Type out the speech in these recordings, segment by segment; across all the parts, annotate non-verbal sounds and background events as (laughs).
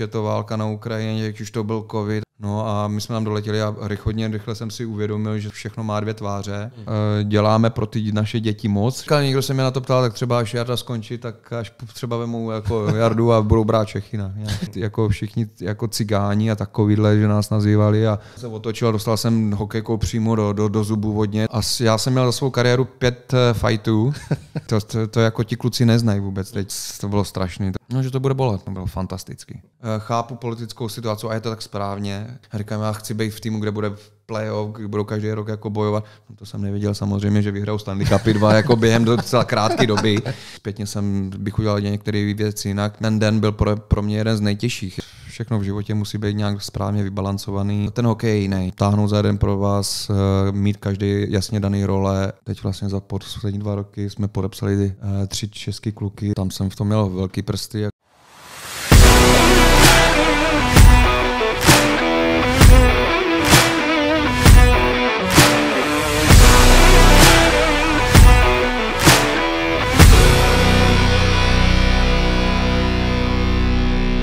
je to válka na Ukrajině, když už to byl covid No a my jsme tam doletěli a rychle, rychle jsem si uvědomil, že všechno má dvě tváře. Mm. Děláme pro ty naše děti moc. Když někdo se mě na to ptal, tak třeba až Jarda skončí, tak až třeba vemu jako (laughs) Jardu a budou brát Čechina. Mhm. jako všichni jako cigáni a takovýhle, že nás nazývali. A se otočil, dostal jsem hokejkou přímo do, do, do zubu vodně. A já jsem měl za svou kariéru pět eh, fightů. (laughs) to, to, to, jako ti kluci neznají vůbec. Teď to bylo strašné. No, že to bude bolet. To bylo fantastický. Eh, chápu politickou situaci a je to tak správně a říkám, já chci být v týmu, kde bude playoff, kde budou každý rok jako bojovat. No to jsem nevěděl samozřejmě, že vyhrál Stanley Cupy 2 jako během docela krátké doby. Zpětně jsem bych udělal některé věci jinak. Ten den byl pro, pro mě jeden z nejtěžších všechno v životě musí být nějak správně vybalancovaný. Ten hokej je jiný. Táhnout za jeden pro vás, eh, mít každý jasně daný role. Teď vlastně za poslední dva roky jsme podepsali eh, tři český kluky. Tam jsem v tom měl velký prsty.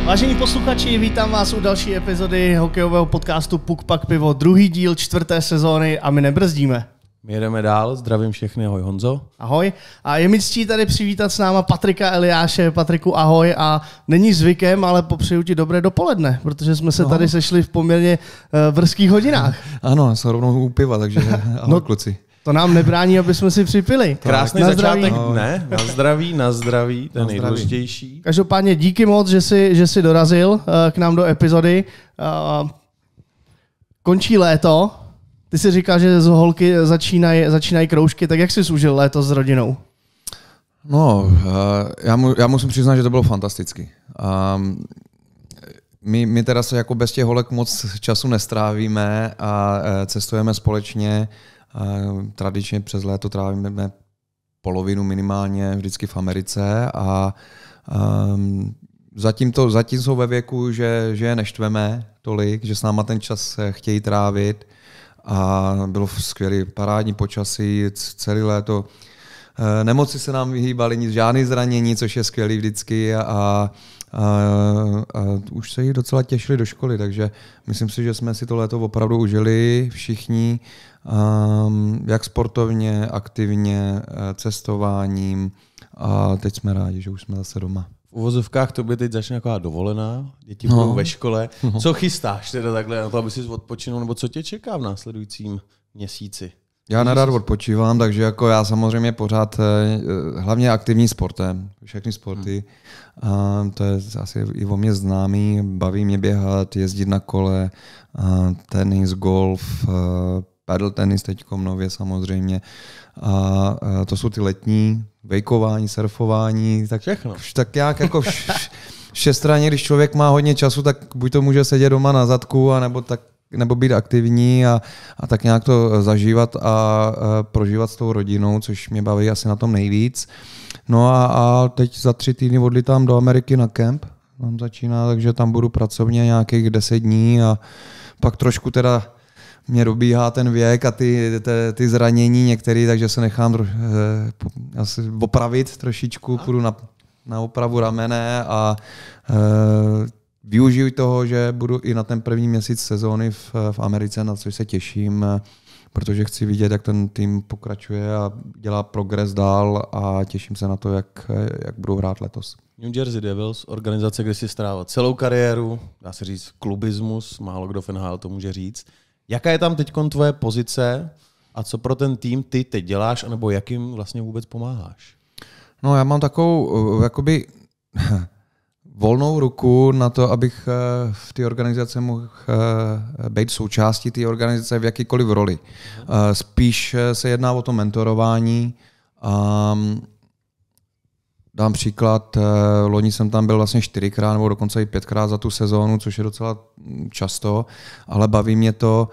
Vážení posluchači, vítám vás u další epizody hokejového podcastu Puk Pak Pivo, druhý díl čtvrté sezóny a my nebrzdíme. My jedeme dál, zdravím všechny, ahoj Honzo. Ahoj. A je mi ctí tady přivítat s náma Patrika Eliáše. Patriku, ahoj. A není zvykem, ale popřeju ti dobré dopoledne, protože jsme se no. tady sešli v poměrně uh, eh, vrských hodinách. Ano, jsou rovnou u piva, takže (laughs) ahoj no, kluci. To nám nebrání, aby jsme si připili. Krásný na začátek zdraví. dne, na zdraví, na zdraví, to je nejdůležitější. Každopádně díky moc, že jsi, že jsi dorazil eh, k nám do epizody. Eh, končí léto, ty si říkal, že z holky začínají začínaj kroužky, tak jak jsi užil léto s rodinou? No, eh, já, mu, já musím přiznat, že to bylo fantasticky. Um, ehm, my, my teda se jako bez těch holek moc času nestrávíme a cestujeme společně Tradičně přes léto trávíme polovinu minimálně vždycky v Americe a um, zatím, to, zatím jsou ve věku, že, že je neštveme tolik, že s náma ten čas chtějí trávit a bylo skvělé, parádní počasí, celé léto. E, nemoci se nám vyhýbaly, žádný zranění, což je skvělý vždycky a, a a, a už se jí docela těšili do školy, takže myslím si, že jsme si to léto opravdu užili všichni, um, jak sportovně, aktivně, eh, cestováním a teď jsme rádi, že už jsme zase doma. V uvozovkách to by teď začne taková dovolená, děti budou no. ve škole. No. Co chystáš teda takhle na to, aby si odpočinul, nebo co tě čeká v následujícím měsíci? Já nerad odpočívám, takže jako já samozřejmě pořád, eh, eh, hlavně aktivní sportem, všechny sporty, a to je asi i o mě známý, baví mě běhat, jezdit na kole, tenis, golf, eh, paddle tenis teď nově samozřejmě. A to jsou ty letní, vejkování, surfování, tak, Všechno. tak já jako vš, Šestraně, když člověk má hodně času, tak buď to může sedět doma na zadku, anebo tak nebo být aktivní a, a tak nějak to eh, zažívat a, a eh, prožívat s tou rodinou, což mě baví asi na tom nejvíc. No a, a teď za tři týdny odlítám do Ameriky na kemp, tam začíná, takže tam budu pracovně nějakých deset dní a pak trošku teda mě dobíhá ten věk a ty, ty, ty zranění některé, takže se nechám troš, eh, asi opravit trošičku, půjdu na, na opravu ramene a eh, využiju toho, že budu i na ten první měsíc sezóny v, v Americe, na což se těším, eh, protože chci vidět, jak ten tým pokračuje a dělá progres dál a těším se na to, jak, eh, jak budu hrát letos. New Jersey Devils, organizace, kde si strávil celou kariéru, dá se říct klubismus, málo kdo v to může říct. Jaká je tam teď tvoje pozice a co pro ten tým ty teď děláš, anebo jak jim vlastně vůbec pomáháš? No já mám takovou, eh, jakoby, (laughs) volnou ruku na to, abych eh, v té organizace mohl eh, být součástí té organizace v jakýkoliv roli. Mhm. Eh, spíš se jedná o to mentorování. Mm, dám příklad, loni jsem tam byl vlastně čtyřikrát nebo dokonce i pětkrát za tu sezónu, což je docela mm, často, ale baví mě to.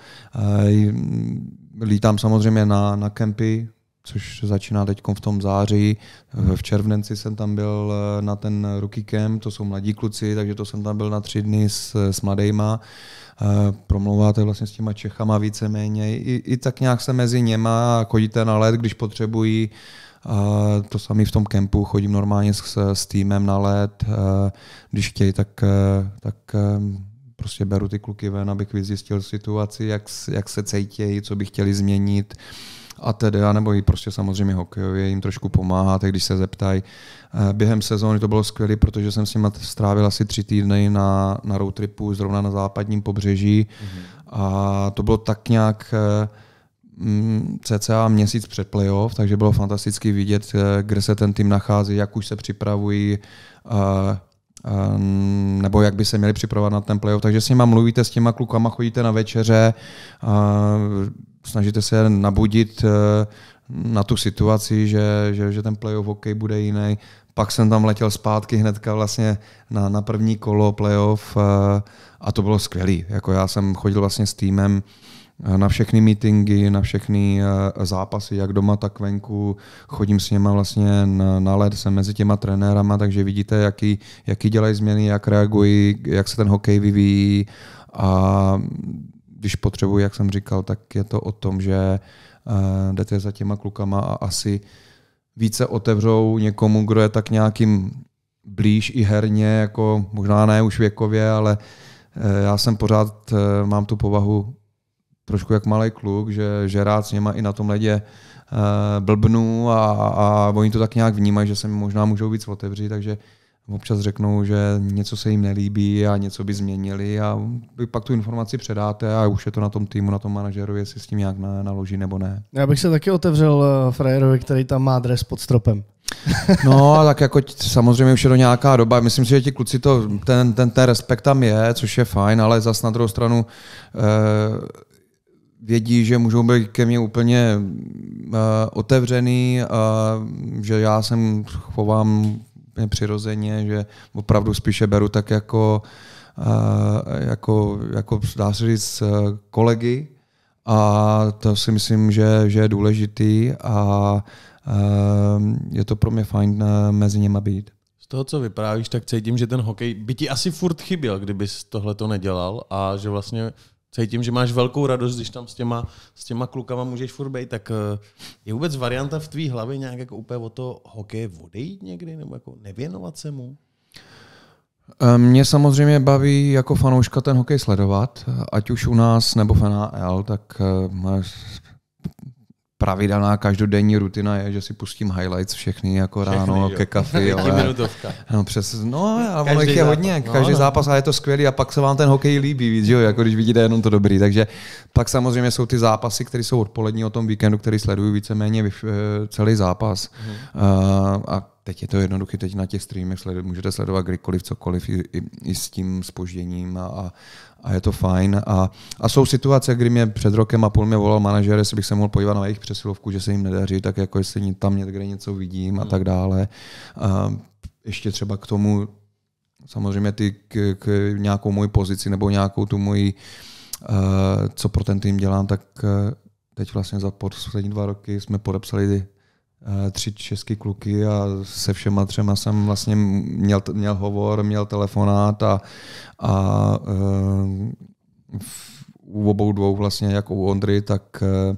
Mm, lítám samozřejmě na, na kempy což začíná teď v tom září. Mhm. V červnenci jsem tam byl eh, na ten rookie camp, to jsou mladí kluci, takže to jsem tam byl na tři dny s, s mladejma. Eh, Promluváte vlastně s těma Čechama víceméně. I, I tak nějak se mezi něma, chodíte na let, když potřebují. Eh, to samé v tom kempu, chodím normálně s, s týmem na let. Když chtějí, tak, tak prostě beru ty kluky ven, abych vyzjistil situaci, jak, jak se cejtějí, co by chtěli změnit a tedy, nebo i prostě samozřejmě hokejově jim trošku pomáhá, tak když se zeptají. Eh, během sezóny to bylo skvělé, protože jsem s nimi strávil asi tři týdny na, na road tripu zrovna na západním pobřeží mm-hmm. a to bylo tak nějak eh, mm, cca měsíc před playoff, takže bylo fantasticky vidět, eh, kde se ten tým nachází, jak už se připravují, nebo jak by se měli připravovat na ten playoff. Takže s nima mluvíte, s těma klukama chodíte na večeře, snažíte se nabudit eh, na tu situaci, že, že, že ten playoff hokej bude jiný. Pak jsem tam letěl zpátky hnedka vlastně na, na první kolo playoff eh, a to bylo skvělé. Jako já jsem chodil vlastně s týmem eh, na všechny meetingy, na všechny zápasy, jak doma, tak venku. Chodím s něma vlastně na, na led, jsem mezi těma trenérama, takže vidíte, jaký, jaký dělají změny, jak reagují, jak se ten hokej vyvíjí a když potřebuji, jak jsem říkal, tak je to o tom, že eh, jdete za těma klukama a asi více otevřou někomu, kdo je tak nějakým blíž i herně, jako možná ne už věkově, ale eh, já jsem pořád, eh, mám tu povahu trošku jak malý kluk, že, že rád s něma i na tom ledě blbnu a, a oni to tak nějak vnímají, že se mi možná můžou víc otevřít, takže občas řeknou, že něco se jim nelíbí a něco by změnili a vy pak tu informaci předáte a už je to na tom týmu, na tom manažerovi, jestli s tím nějak naloží nebo ne. Já bych se taky otevřel eh, frajerovi, který tam má dres pod stropem. no, tak jako samozřejmě už je to nějaká doba. Myslím si, že ti kluci to, ten, ten, ten respekt tam je, což je fajn, ale zas na druhou stranu eh, vědí, že můžou být ke mně úplně eh, otevřený, uh, že já jsem chovám úplně přirozeně, že opravdu spíše beru tak jako, jako, jako dá se říct, kolegy a to si myslím, že, že je důležitý a je to pro mě fajn eh, mezi něma být. Z toho, co vyprávíš, tak cítím, že ten hokej by ti asi furt chyběl, kdybys tohle to nedělal a že vlastně cítím, že máš velkou radost, když tam s těma, s těma klukama můžeš furt být, tak eh, je vůbec varianta v tvý hlavě nějak jako úplně o to hokeje odejít někdy, nebo jako nevěnovat se mu? Eh, mě samozřejmě baví jako fanouška ten hokej sledovat, eh, ať už u nás nebo v NHL, tak pravidelná každodenní rutina je, že si pustím highlights všechny jako ráno všechny, ke kafi. (laughs) ale, no, přes, no ale každý je zápas. hodně, no, každý no, zápas a je to skvělý a pak se vám ten hokej líbí, víc, jo, jako když vidíte jenom to dobrý. Takže pak samozřejmě jsou ty zápasy, které jsou odpolední o tom víkendu, který sledují víceméně eh, celý zápas. Hmm. Uh, a teď je to jednoduché, teď na těch streamech sled, můžete sledovat kdykoliv, cokoliv, i, i, i s tím spožděním a, a je to fajn. A, a jsou situace, kdy mě před rokem a půl mě volal manažer, jestli bych se mohl podívat na jejich přesilovku, že se jim nedaří, tak jako jestli tam někde něco vidím a hmm. tak dále. A ještě třeba k tomu samozřejmě ty k, k nějakou moji pozici nebo nějakou tu moji, eh, co pro ten tým dělám, tak eh, teď vlastně za poslední dva roky jsme podepsali Eh, tři český kluky a se všema třema jsem vlastně měl, měl hovor, měl telefonát a, a eh, u obou dvou vlastně, jak u Ondry, tak eh,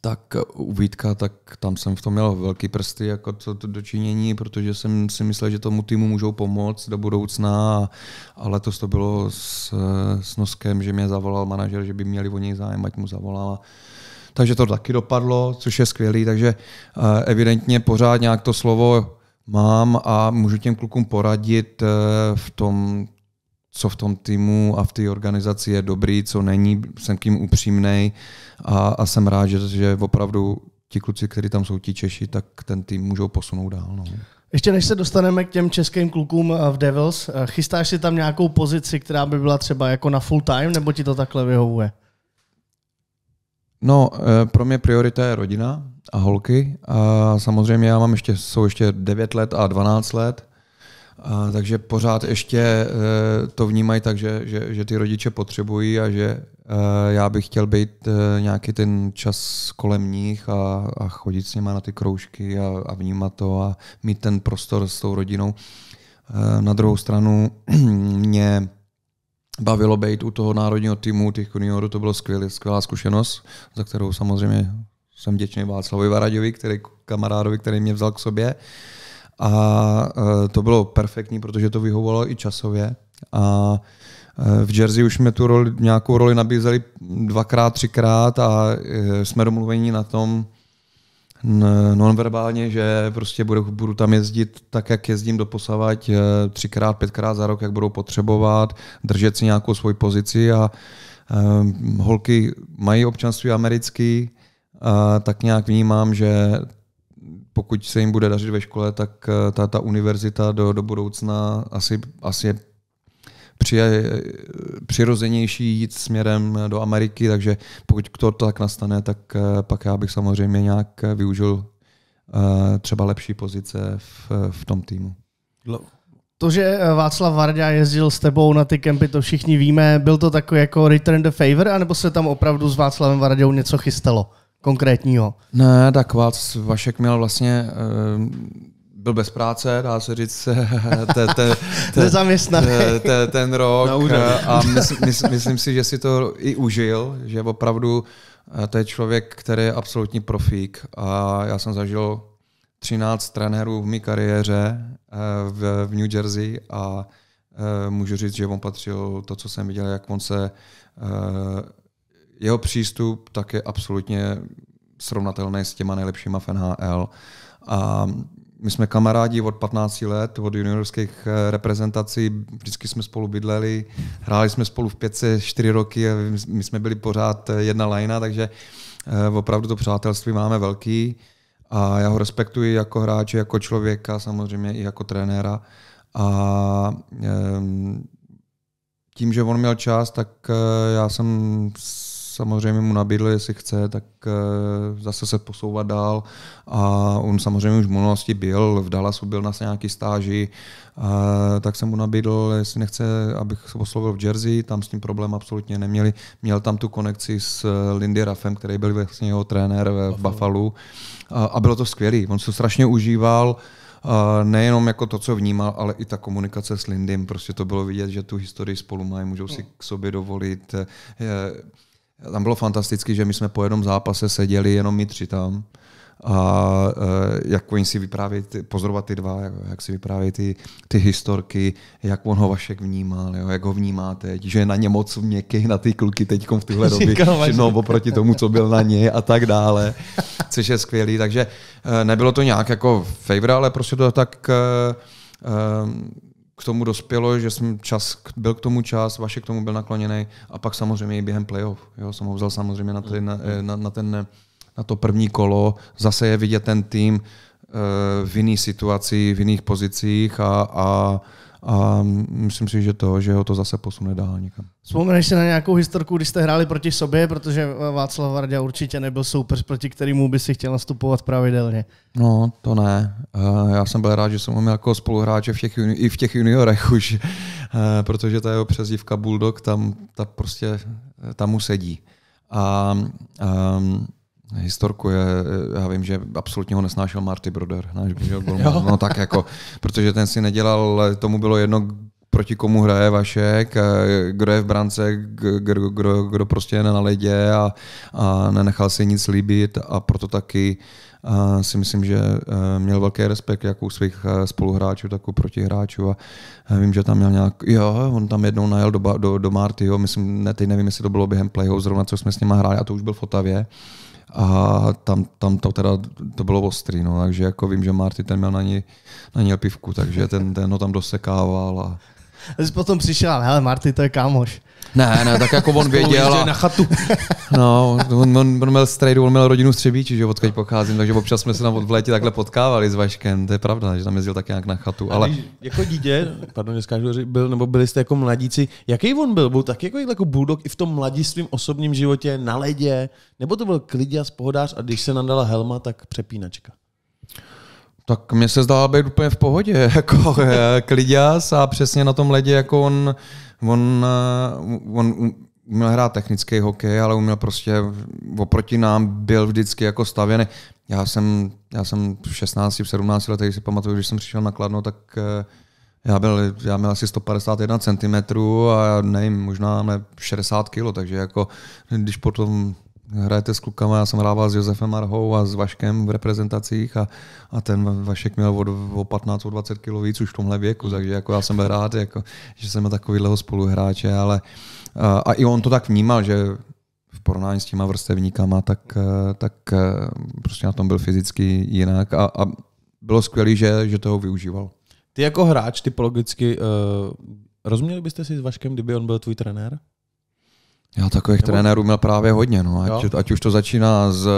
tak u Vítka, tak tam jsem v tom měl velký prsty jako to, to dočinění, protože jsem si myslel, že tomu týmu můžou pomoct do budoucna, a letos to bylo s, s Noskem, že mě zavolal manažer, že by měli o něj zájem, ať mu zavolala takže to taky dopadlo, což je skvělý, takže eh, evidentně pořád nějak to slovo mám a můžu těm klukům poradit eh, v tom, co v tom týmu a v té organizaci je dobrý, co není, jsem k ním upřímnej a, a jsem rád, že, že opravdu ti kluci, kteří tam jsou, ti Češi, tak ten tým můžou posunout dál. No. Ještě než se dostaneme k těm českým klukům eh, v Devils, chystáš si tam nějakou pozici, která by byla třeba jako na full time, nebo ti to takhle vyhovuje? No, eh, pro mě priorita je rodina a holky. A samozřejmě já mám ještě, jsou ještě 9 let a 12 let, a takže pořád ještě eh, to vnímají tak, že, že, že ty rodiče potřebují a že eh, já bych chtěl být nějaký ten čas kolem nich a, a chodit s nima na ty kroužky a, a vnímat to a mít ten prostor s tou rodinou. Na druhou stranu (clears throat) mě bavilo být u toho národního týmu, těch juniorů, to bylo skvělý, skvělá zkušenost, za kterou samozřejmě jsem vděčný Václavu Varaďovi, který kamarádovi, který mě vzal k sobě. A e, to bylo perfektní, protože to vyhovovalo i časově. A e, v Jersey už jsme tu roli, nějakou roli nabízeli dvakrát, třikrát a e, jsme domluveni na tom, nonverbálně, že prostě budu, budu tam jezdit tak, jak jezdím do posavať eh, třikrát, pětkrát za rok, jak budou potřebovat, držet si nějakou svoji pozici a um, holky mají občanství americký, a tak nějak vnímám, že pokud se jim bude dařit ve škole, tak eh, ta, ta univerzita do, do budoucna asi, asi při, eh, přirozenější jít směrem do Ameriky, takže pokud to tak nastane, tak eh, pak já bych samozřejmě nějak využil eh, třeba lepší pozice v, v tom týmu. To, že Václav Varda jezdil s tebou na ty kempy, to všichni víme. Byl to takový jako return the favor, anebo se tam opravdu s Václavem Vardou něco chystalo konkrétního? Ne, tak Vás, Vašek měl vlastně byl bez práce, dá se říct, (laughs) te, te, te, nezaměstnaný te, te, ten rok a mys, mys, myslím si, že si to i užil, že opravdu eh, to je člověk, který je absolutní profík a já jsem zažil 13 trenérů v mé kariéře eh, v, v New Jersey a eh, můžu říct, že on patřil to, co jsem viděl, jak on se jeho přístup tak je absolutně srovnatelný s těma nejlepšíma v NHL. A my jsme kamarádi od 15 let, od juniorských eh, reprezentací, vždycky jsme spolu bydleli, hráli jsme spolu v pětce čtyři roky a my jsme byli pořád eh, jedna lajna, takže eh, opravdu to přátelství máme velký a já ho respektuji jako hráče, jako člověka, samozřejmě i jako trenéra a tím, že on měl čas, tak já jsem samozřejmě mu nabídl, jestli chce, tak eh, zase se posouvat dál. A on samozřejmě už v minulosti byl, v Dallasu byl na nějaký stáži, eh, tak jsem mu nabídl, jestli nechce, abych se poslovil v Jersey, tam s tím problém absolutně neměli. Měl tam tu konekci s eh, Lindy Raffem, který byl vlastně jeho trenér v Buffalo. A bylo to skvělé. On se strašně užíval nejenom jako to, co vnímal, ale i ta komunikace s Lindym. Prostě to bylo vidět, že tu historii spolu mají, můžou si no. k sobě dovolit. Tam bylo fantasticky, že my jsme po jednom zápase seděli jenom my tři tam a eh, jak oni si vyprávějí, pozorovat ty dva, jak si vyprávějí ty, ty historky, jak on ho Vašek vnímal, jo, jak ho vnímá teď, že je na ně moc měkký na ty kluky teď v téhle (laughs) době, no, oproti tomu, co byl na ně a tak dále, což je skvělý, takže eh, nebylo to nějak jako favor, ale prostě to tak um, k tomu dospělo, že jsem čas, byl k tomu čas, vaše k tomu byl nakloněný a pak samozřejmě i během playoff. Jo, jsem ho vzal samozřejmě na, ty, na, mm. na, na, ten, na to první kolo. Zase je vidět ten tým eh, v jiných situaci, v jiných pozicích a, a a myslím si, že to, že ho to zase posune dál někam. Vzpomeneš si na nějakou historku, když jste hráli proti sobě, protože Václav Varda určitě nebyl soupeř, proti kterému by si chtěl nastupovat pravidelně. No, to ne. Eh, já jsem byl rád, že jsem měl jako spoluhráče v těch, i v těch juniorech už, eh, protože ta jeho přezdívka Bulldog, tam ta prostě, eh, tam mu sedí. A, a ehm, historku je, já vím, že absolutně ho nesnášel Marty Broder, náš golman. No tak jako, protože ten si nedělal, tomu bylo jedno, proti komu hraje Vašek, eh, kdo je v brance, kdo, kdo, kdo prostě je na ledě a, a nenechal si nic líbit a proto taky a eh, si myslím, že eh, měl velký respekt jak u svých spoluhráčů, tak u protihráčů a vím, že tam měl nějak, jo, on tam jednou najel do, do, do Martyho, myslím, ne, teď nevím, jestli to bylo během playhouse, zrovna co jsme s nima hráli a to už byl v Otavě a tam, tam to teda to bylo ostrý, no, takže jako vím, že Marty ten měl na ní, na ní pivku, takže ten, ten ho tam dosekával a... Jsi potom přišel, hele Marty, to je kámoš. Ne, ne, tak jako on (laughs) věděl. A... na chatu. (laughs) No, on, on, on měl strejdu, on měl rodinu střebíči, že odkud pocházím, takže občas jsme se tam v létě takhle potkávali s Vaškem, to je pravda, že tam jezdil tak nějak na chatu. Ale... Když, jako dítě, pardon, dneska byl, nebo byli jste jako mladíci, jaký on byl? Byl tak jako, jako bulldog i v tom mladistvím osobním životě, na ledě, nebo to byl a spohodář a když se nadala helma, tak přepínačka? Tak mě se zdá být úplně v pohodě, (laughs) jako kliděs a přesně na tom ledě, jako on, on, eh, on uměl hrát technický hokej, ale uměl prostě oproti nám byl vždycky jako stavěný. Já jsem, já jsem v 16, v 17 letech, si pamatuju, když jsem přišel na Kladno, tak eh, já, byl, já měl asi 151 cm a nevím, možná ne 60 kg, takže jako když potom hrajete s klukama, já jsem hrával s Josefem Arhou a s Vaškem v reprezentacích a, a ten Vašek měl o, o 15, o 20 kg víc už v tomhle věku, mm. takže jako já jsem byl rád, jako, že jsem takovýhleho spoluhráče, ale a, a i on to tak vnímal, že v porovnání s těma vrstevníkama, tak, eh, tak eh, prostě na tom byl fyzicky jinak a, a bylo skvělé, že, že toho využíval. Ty jako hráč typologicky, uh, rozuměli byste si s Vaškem, kdyby on byl tvůj trenér? Já takových Nebo... trenérů měl právě hodně, no. Ať, ať už to začíná s,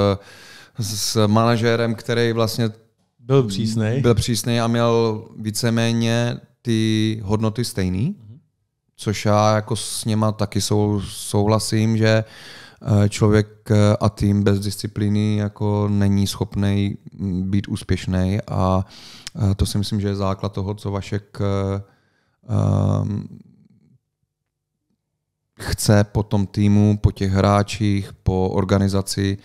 s manažérem, který vlastně byl přísný. Byl přísný a měl víceméně ty hodnoty stejný, mhm. což já jako s něma taky sou, souhlasím, že eh, člověk eh, a tým bez disciplíny jako není schopný mm, být úspěšný a eh, to si myslím, že je základ toho, co Vašek ehm, chce po tom týmu, po těch hráčích, po organizaci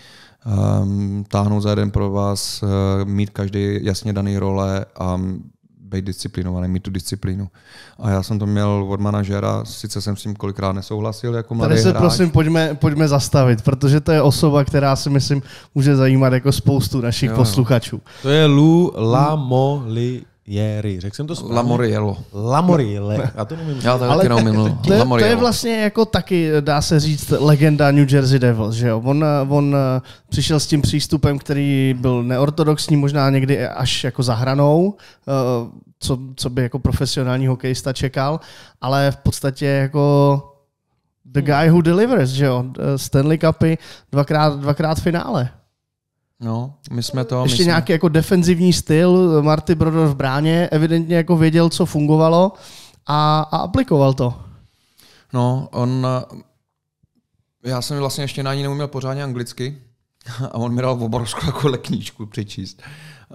um, táhnout za jeden pro vás, uh, mít každý jasně daný role a být disciplinovaný, mít tu disciplínu. A já jsem to měl od manažera, sice jsem s tím kolikrát nesouhlasil jako mladý Tady se hráč. prosím pojďme, pojďme zastavit, protože to je osoba, která si myslím může zajímat jako spoustu našich jo, posluchačů. To je Lou Lamoli Jerry, řekl jsem to správně. Lamoriello. Lamoriele, no. já to nemůžu. Já to ale neumím. No. To, je, to je vlastně jako taky, dá se říct, legenda New Jersey Devils, že jo? On, on eh, přišel s tím přístupem, který byl neortodoxní, možná někdy až jako za hranou, eh, co, co by jako profesionální hokejista čekal, ale v podstatě jako the guy who delivers, že jo? Eh, Stanley Cupy, dvakrát, dvakrát finále. No, my jsme to. Ještě my nějaký jsme... jako defenzivní styl, Marty Brodor v bráně, evidentně jako věděl, co fungovalo a, a aplikoval to. No, on, já jsem vlastně ještě na ní neuměl pořádně anglicky (laughs) a on mi dal obrovskou jako lekníčku přečíst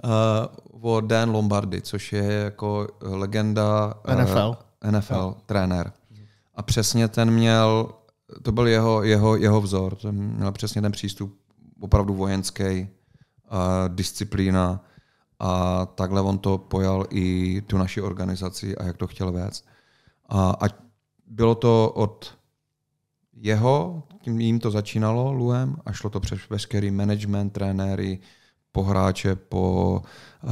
uh, eh, o Dan Lombardy, což je jako legenda NFL, uh, eh, NFL no. trenér. A přesně ten měl, to byl jeho, jeho, jeho vzor, ten měl přesně ten přístup opravdu vojenský, uh, disciplína a takhle on to pojal i tu naši organizaci a jak to chtěl vést. A, a bylo to od jeho, tím jim to začínalo, Luem, a šlo to přes veškerý management, trenéry, po hráče, po uh,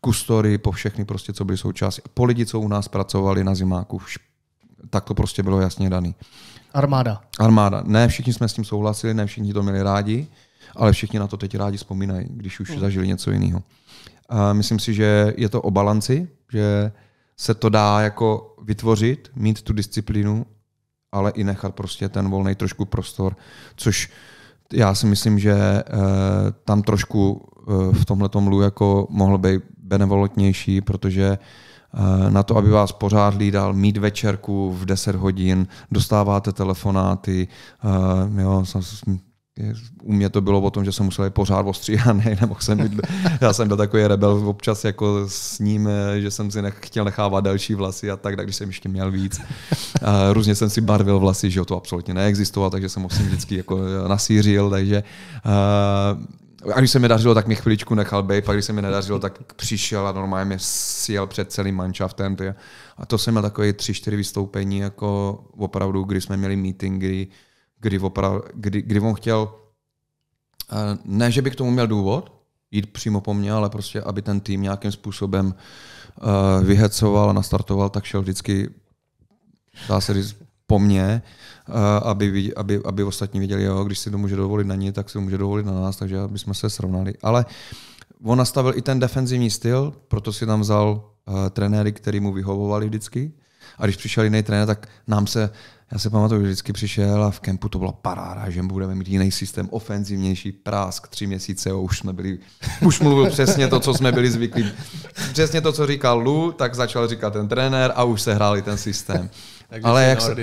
kustory, po všechny prostě, co byly součástí. Po lidi, co u nás pracovali na zimáku. Tak to prostě bylo jasně daný. Armáda. Armáda. Ne všichni jsme s tím souhlasili, ne všichni to měli rádi, ale všichni na to teď rádi vzpomínají, když už hmm. zažili něco jiného. A myslím si, že je to o balanci, že se to dá jako vytvořit, mít tu disciplínu, ale i nechat prostě ten volný trošku prostor, což já si myslím, že eh, tam trošku eh, v tomhle tomu jako mohl být benevolentnější, protože Eh, na to, aby vás pořád hlídal, mít večerku v 10 hodin, dostáváte telefonáty, eh, jo, u mě to bylo o tom, že jsem musel je pořád ostříhaný, (laughs) nemohl jsem být, já jsem byl takový rebel občas jako s ním, eh, že jsem si nech, chtěl nechávat další vlasy a tak, tak když jsem ještě měl víc. A různě jsem si barvil vlasy, že to absolutně neexistovalo, takže jsem ho vždycky jako nasířil, takže a když se mi dařilo, tak mě chviličku nechal být, pak když se mi nedařilo, tak přišel a normálně mě sjel před celým manšaftem. Ty. A to jsem měl takové tři, čtyři vystoupení, jako opravdu, kdy jsme měli meeting, kdy, kdy, opravdu, kdy, kdy on chtěl, eh, ne, že by k tomu měl důvod, jít přímo po mně, ale prostě, aby ten tým nějakým způsobem eh, vyhecoval a nastartoval, tak šel vždycky, dá se říct, po mně, eh, aby, aby, aby ostatní věděli, jo, když si to může dovolit na ní, tak si to může dovolit na nás, takže aby jsme se srovnali. Ale on nastavil i ten defenzivní styl, proto si tam vzal eh, trenéry, který mu vyhovovali vždycky. A když přišel jiný trenér, tak nám se, já se pamatuju, že vždycky přišel a v kempu to byla paráda, že budeme mít jiný systém, ofenzivnější, prásk, tři měsíce, jo, už jsme byli, (laughs) už mluvil přesně to, co jsme byli zvyklí. Přesně to, co říkal Lu, tak začal říkat ten trenér a už se hráli ten systém. Takže ale jak se,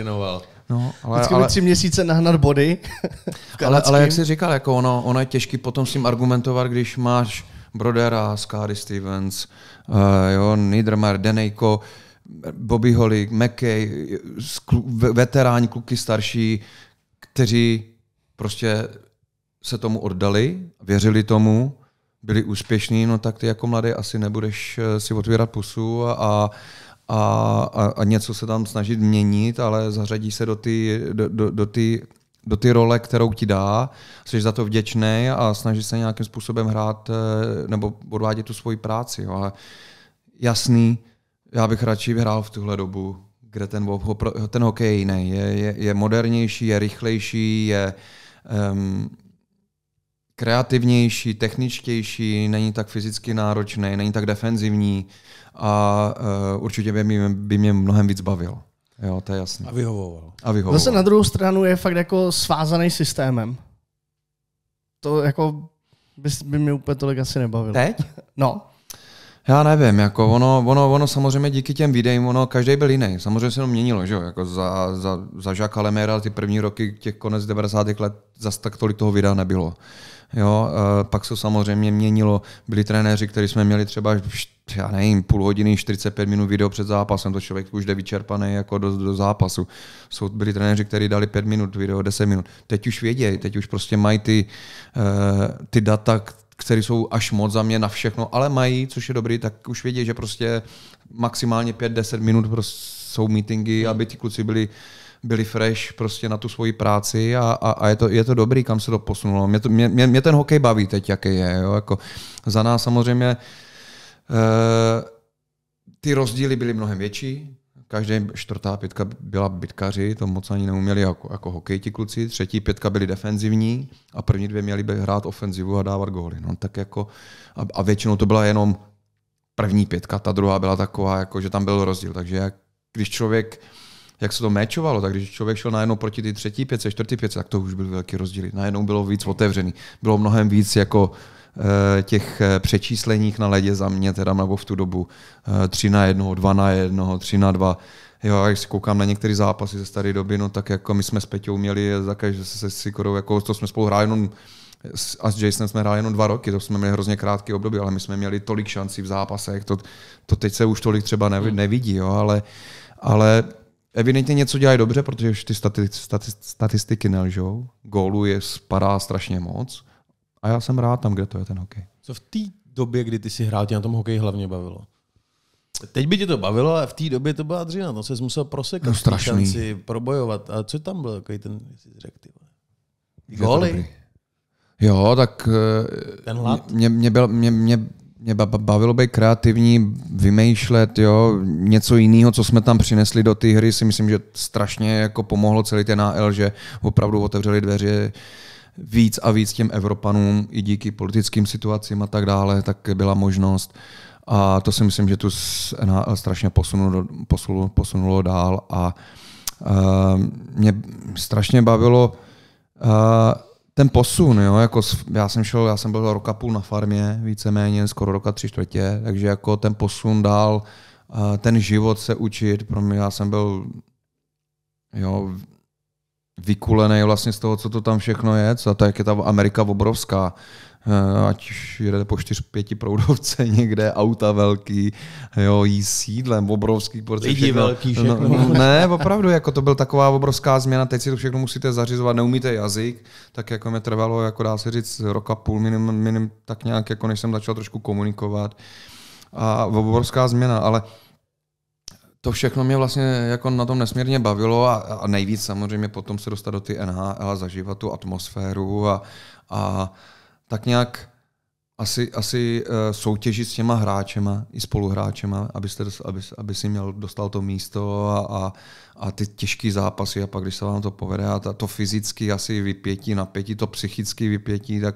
No, ale, Vždycky ale, tři měsíce nahnat body. (laughs) ale, ale jak jsi říkal, jako ono, ono je těžký potom s tím argumentovat, když máš Brodera, Scary Stevens, uh, jo, Niedermayer, Denejko, Bobby Holly, McKay, veteráni, kluky starší, kteří prostě se tomu oddali, věřili tomu, byli úspěšní, no tak ty jako mladý asi nebudeš eh, si otvírat pusu a, a, a, a něco se tam snažit měnit, ale zařadí se do ty, do, do, do ty do ty role, kterou ti dá, jsi za to vděčný a snažíš se nějakým způsobem hrát eh, nebo odvádět tu svoji práci. Jo. Ale jasný, já bych radši vyhrál v tuhle dobu, kde ten, ten hokej je jiný. Je, je, je modernější, je rychlejší, je um, kreativnější, techničtější, není tak fyzicky náročný, není tak defenzivní a uh, určitě by mě, by mě mnohem víc bavil. Jo, to je jasné. A vyhovoval. A vyhovoval. Zase na druhou stranu je fakt jako svázaný systémem. To jako by, by mě úplně tolik asi nebavilo. Teď? No. Já nevím, jako ono, ono, ono samozřejmě díky těm videím, ono každý byl jiný. Samozřejmě se to měnilo, že jo, jako za, za, za Žáka Leméra ty první roky těch konec 90. let zas tak tolik toho videa nebylo. Jo, e, pak se samozřejmě měnilo, byli trenéři, kteří jsme měli třeba, já nevím, půl hodiny, 45 minut video před zápasem, to člověk už jde vyčerpaný jako do, do zápasu. Jsou, byli trenéři, kteří dali 5 minut video, 10 minut. Teď už vědějí, teď už prostě mají ty, e, ty data, které jsou až moc za mě na všechno, ale mají, což je dobrý, tak už vědí, že prostě maximálně 5-10 minut prostě jsou meetingy, hmm. aby ti kluci byli byli fresh prostě na tu svoji práci a, a, a je, to, je to dobrý, kam se to posunulo. Mě, to, mě, mě ten hokej baví teď, jaký je. Jo? Jako za nás samozřejmě e, ty rozdíly byly mnohem větší, každý čtvrtá pětka byla bitkaři, to moc ani neuměli jako, jako hokejti kluci, třetí pětka byli defenzivní a první dvě měli by hrát ofenzivu a dávat góly. No, tak jako, a, a většinou to byla jenom první pětka, ta druhá byla taková, jako, že tam byl rozdíl. Takže jak, když člověk, jak se to méčovalo, tak když člověk šel najednou proti ty třetí pětce, čtvrtý pětce, tak to už byl velký rozdíl. Najednou bylo víc otevřený. Bylo mnohem víc jako Eh, těch eh, přečísleních na ledě za mě, teda nebo v tu dobu 3 eh, na 1, 2 na 1, 3 na 2. Jo, a když koukám na některé zápasy ze staré doby, no tak jako my jsme s Peťou měli za každé se Sikorou, jako to jsme spolu hráli jenom a s Jasonem jsme hráli jenom dva roky, to jsme měli hrozně krátký období, ale my jsme měli tolik šancí v zápasech, to, to teď se už tolik třeba hmm. nevidí, jo, ale, ale evidentně něco dělají dobře, protože už ty stati, stati, statistiky nelžou, gólu je spadá strašně moc, a já jsem rád tam, kde to je ten hokej. Co v té době, kdy ty si hrál, tě na tom hokej hlavně bavilo? Teď by tě to bavilo, ale v té době to byla dřina, no se musel prosekat, no, strašný. šanci probojovat. A co tam bylo, jaký ten, jsi řekl, ty Góly? Jo, tak eh, ten hlad? Mě, mě, byl, mě, mě, mě bavilo být kreativní, vymýšlet, jo, něco jiného, co jsme tam přinesli do té hry, si myslím, že strašně jako pomohlo celý ten AL, že opravdu otevřeli dveře víc a víc těm Evropanům i díky politickým situacím a tak dále, tak byla možnost. A to si myslím, že tu NHL strašně posunulo, posunulo, posunulo dál a uh, mě strašně bavilo uh, ten posun, jo, jako já jsem šel, já jsem byl roka půl na farmě, víceméně skoro roka tři čtvrtě, takže jako ten posun dál, uh, ten život se učit, pro mě já jsem byl, jo, vykulený vlastně z toho, co to tam všechno je, co to, jak je ta Amerika obrovská. Eh, ať jede po čtyř, pěti proudovce (laughs) někde, auta velký, jo, jí sídlem, obrovský porce. Lidi všechno. velký no, všechno. No, ne, opravdu, jako to byl taková obrovská změna, teď si to všechno musíte zařizovat, neumíte jazyk, tak jako mi trvalo, jako dá se říct, roka půl minim, minim, tak nějak, jako než jsem začal trošku komunikovat. A obrovská změna, ale to všechno mě vlastně jako na tom nesmírně bavilo a, a nejvíc samozřejmě potom se dostat do ty NHL a zažívat tu atmosféru a, a tak nějak asi, asi eh, soutěžit s těma hráčema i spoluhráčema, jste, aby, aby si měl, dostal to místo a, a, a ty těžké zápasy a pak, když se vám to povede a ta, to fyzicky asi vypětí, napětí, to psychické vypětí, tak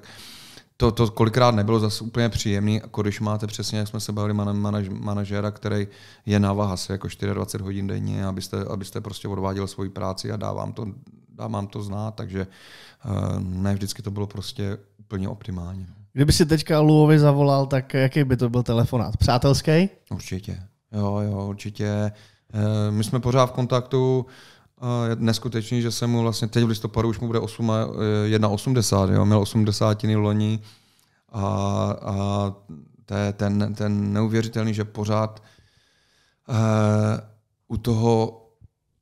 to, to kolikrát nebylo zase úplně příjemné, jako když máte přesně, jak jsme se bavili, manaž, manažera, který je na vahas jako 24 hodin denně, abyste, abyste prostě odváděl svoji práci a dávám to, dávám to znát, takže eh, ne vždycky to bylo prostě úplně optimálně. Kdyby si teďka Luovi zavolal, tak jaký by to byl telefonát? Přátelský? Určitě. Jo, jo, určitě. Eh, my jsme pořád v kontaktu neskutečný, že se mu vlastně teď v listopadu už mu bude 1,80, eh, jo? měl 80 loni a, a to je ten, ten neuvěřitelný, že pořád uh, u toho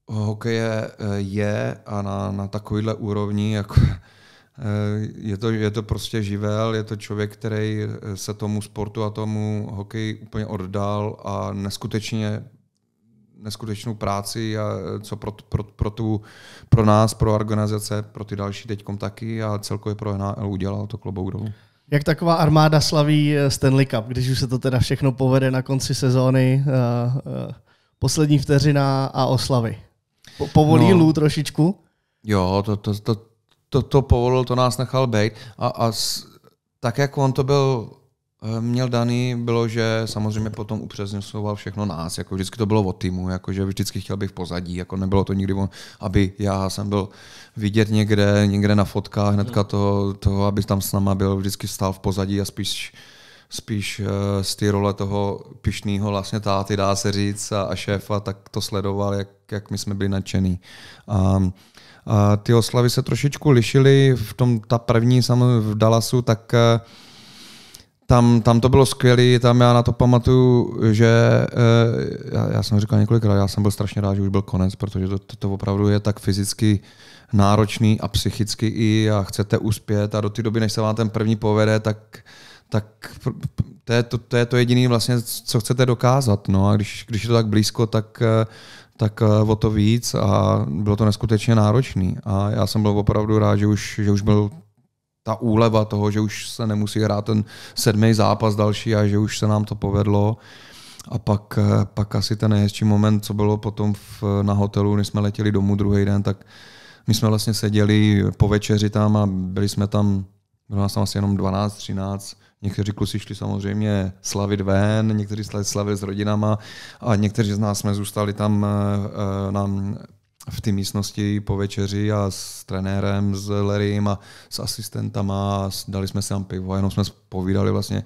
hokeje eh, je a na, na takovýhle úrovni, jako, je, to, je to prostě živel, je to člověk, který se tomu sportu a tomu hokeji úplně oddal a neskutečně neskutečnou práci, a eh, co pro, pro, pro, tu, pro nás, pro organizace, pro ty další teďkom taky a celkově pro NHL udělal to klobouk dolů. Jak taková armáda slaví eh, Stanley Cup, když už se to teda všechno povede na konci sezóny, eh, poslední vteřina a oslavy? Po, povolí no, Lou trošičku? Jo, to, to, to, to, to povolil, to nás nechal být. A, a s, tak, jak on to byl Eh, měl daný, bylo, že samozřejmě potom upřesňoval všechno nás, jako vždycky to bylo o týmu, jako že vždycky chtěl bych v pozadí, jako nebylo to nikdy, aby já jsem byl vidět někde, někde na fotkách, hnedka hmm. to, to aby tam s náma byl, vždycky stál v pozadí a spíš spíš eh, z té role toho pišného vlastně táty, dá se říct, a, a šéfa, tak to sledoval, jak, jak my jsme byli nadšený. A, a ty oslavy se trošičku lišily, v tom ta první samozřejmě v Dallasu, tak eh, tam, tam to bylo skvělé, tam já na to pamatuju, že eh, já, já jsem říkal několikrát, já jsem byl strašně rád, že už byl konec, protože to, to, to opravdu je tak fyzicky náročný a psychicky i a chcete uspět a do té doby, než se vám ten první povede, tak, tak to, je to, to je to jediné vlastně, co chcete dokázat. No a když, když je to tak blízko, tak, eh, tak eh, o to víc a bylo to neskutečně náročný. A já jsem byl opravdu rád, že už, že už byl ta úleva toho, že už se nemusí hrát ten sedmý zápas další a že už se nám to povedlo. A pak, eh, pak asi ten nejhezčí moment, co bylo potom v, na hotelu, když jsme letěli domů druhý den, tak my jsme vlastně seděli po večeři tam a byli jsme tam, bylo nás tam asi jenom 12, 13, Někteří kluci šli samozřejmě slavit ven, někteří slavili s rodinama a někteří z nás jsme zůstali tam eh, eh, na v té místnosti po večeři a s trenérem, s Lerym a s asistentama. A dali jsme si tam pivo a jenom jsme povídali vlastně,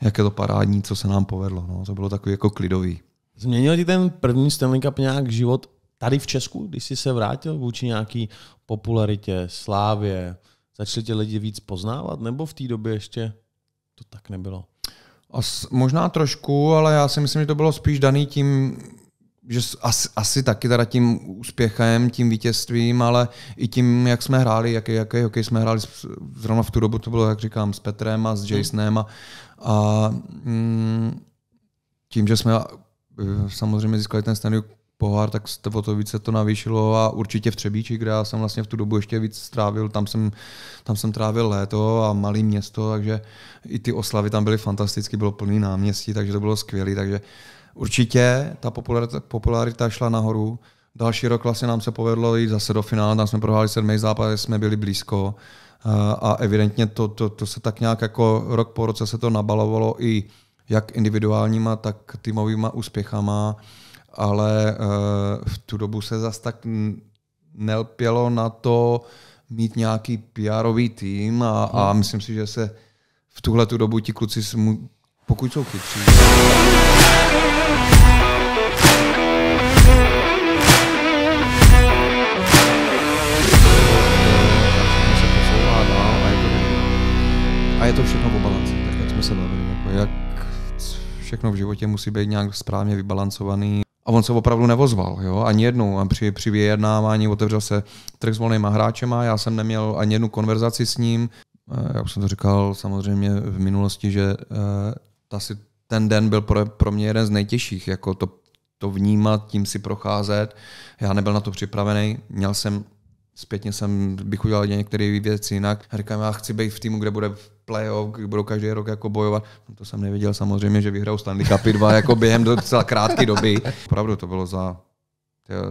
jak je to parádní, co se nám povedlo. No. To bylo takový jako klidový. Změnil ti ten první Stanley Cup nějak život tady v Česku, když jsi se vrátil vůči nějaký popularitě, slávě? Začali tě lidi víc poznávat? Nebo v té době ještě to tak nebylo? As, možná trošku, ale já si myslím, že to bylo spíš daný tím, že asi, asi taky teda tím úspěchem, tím vítězstvím, ale i tím, jak jsme hráli, jaký, jaký hokej jsme hráli, zrovna v tu dobu to bylo, jak říkám, s Petrem a s hmm. Jasonem a, a mm, tím, že jsme eh, samozřejmě získali ten Stanley pohár, tak o to více to navýšilo a určitě v Třebíči, kde já jsem vlastně v tu dobu ještě víc strávil, tam jsem, tam jsem trávil léto a malé město, takže i ty oslavy tam byly fantastické, bylo plný náměstí, takže to bylo skvělé, takže uh, Určitě ta popularita, popularita šla nahoru. Další rok vlastně nám se povedlo jít zase do finále, tam jsme prohráli sedmý zápas, jsme byli blízko eh, a evidentně to, to, to se tak nějak jako rok po roce se to nabalovalo i jak individuálníma, tak týmovýma úspěchama, ale eh, v tu dobu se zase tak nelpělo na to mít nějaký pr tým a, a hmm. myslím si, že se v tuhle tu dobu ti kluci, pokud jsou chytří, je to všechno po balanci, tak jak jsme se bavili, jako jak všechno v životě musí být nějak správně vybalancovaný. A on se opravdu nevozval, jo, ani jednou. A při, při vyjednávání otevřel se trh s volnýma hráčema, já jsem neměl ani jednu konverzaci s ním. Eh, já už jsem to říkal samozřejmě v minulosti, že ta eh, ten den byl pro, pro mě jeden z nejtěžších, jako to, to vnímat, tím si procházet. Já nebyl na to připravený, měl jsem zpětně jsem, bych udělal některé věci jinak. A říkám, já chci být v týmu, kde bude playoff, budou každý rok jako bojovat. No to jsem nevěděl samozřejmě, že vyhrajou Stanley Cupy 2 jako během docela krátké doby. Opravdu to bylo za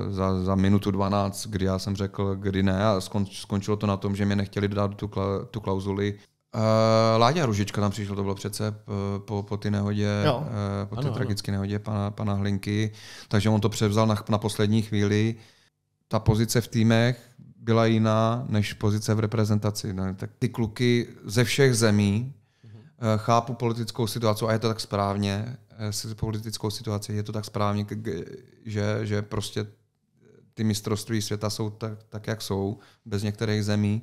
za, za minutu 12, kdy já jsem řekl, kdy ne a skončilo to na tom, že mě nechtěli dát tu, kla, tu klauzuli. Uh, Láďa Ružička tam přišel, to bylo přece eh, po, po ty nehodě, jo. Uh, po ano, té tragické nehodě pana, pana Hlinky, takže on to převzal na, na poslední chvíli. Ta pozice v týmech byla jiná než pozice v reprezentaci. Ne? Tak ty kluky ze všech zemí mhm. eh, chápu politickou situaci a je to tak správně, eh, s politickou situaci je to tak správně, že, že prostě ty mistrovství světa jsou tak, tak, jak jsou, bez některých zemí,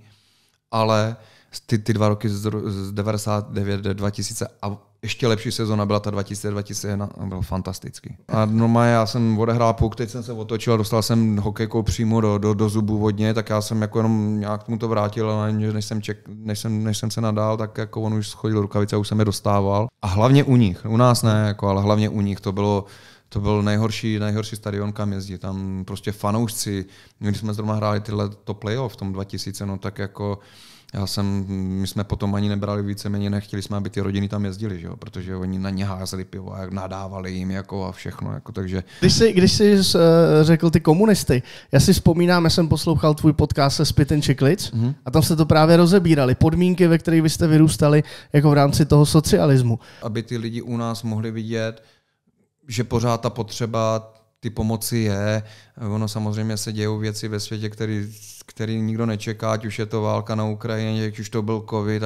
ale uh, ty, ty dva roky z, z 99 do 2000 a ještě lepší sezona byla ta 2000-2001 no, byl fantastický. A normálně já jsem odehrál puk, teď jsem se otočil a dostal jsem hokejkou přímo do, do, do zubů vodně, tak já jsem jako jenom nějak mu to vrátil, ale než jsem, ček, než jsem, než jsem se nadál, tak jako on už schodil rukavice a už jsem je dostával. A hlavně u nich, u nás ne, jako, ale hlavně u nich to bylo, to byl nejhorší, nejhorší stadion, kam jezdí. Tam prostě fanoušci, když jsme zrovna hráli tyhle to playoff v tom 2000, no tak jako já jsem, my jsme potom ani nebrali víceméně, nechtěli jsme, aby ty rodiny tam jezdili, že jo? protože oni na ně házeli pivo a nadávali jim jako a všechno. Jako, takže... Když jsi, když jsi eh, řekl ty komunisty, já si vzpomínám, já jsem poslouchal tvůj podcast se Spit and mm-hmm. a tam se to právě rozebírali, podmínky, ve kterých vy jste vyrůstali jako v rámci toho socialismu. Aby ty lidi u nás mohli vidět, že pořád ta potřeba ty pomoci je. Ono samozřejmě se dějou věci ve světě, který, který nikdo nečeká, ať už je to válka na Ukrajině, ať už to byl covid,